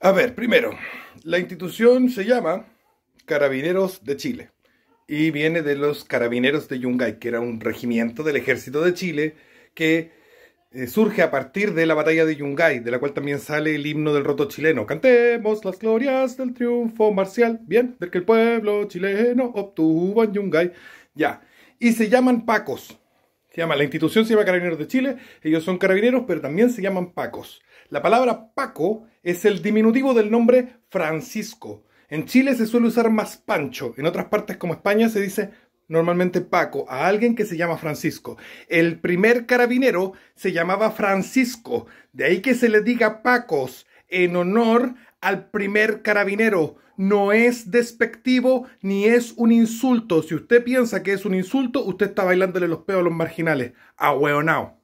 A ver, primero, la institución se llama Carabineros de Chile y viene de los Carabineros de Yungay, que era un regimiento del ejército de Chile que eh, surge a partir de la batalla de Yungay, de la cual también sale el himno del roto chileno. Cantemos las glorias del triunfo marcial, bien, del que el pueblo chileno obtuvo en Yungay. Ya, y se llaman Pacos la institución se llama Carabineros de Chile, ellos son carabineros, pero también se llaman Pacos. La palabra Paco es el diminutivo del nombre Francisco. En Chile se suele usar más Pancho, en otras partes como España se dice normalmente Paco, a alguien que se llama Francisco. El primer carabinero se llamaba Francisco, de ahí que se le diga Pacos en honor al primer carabinero. No es despectivo ni es un insulto. Si usted piensa que es un insulto, usted está bailándole los pedos a los marginales. A huevonao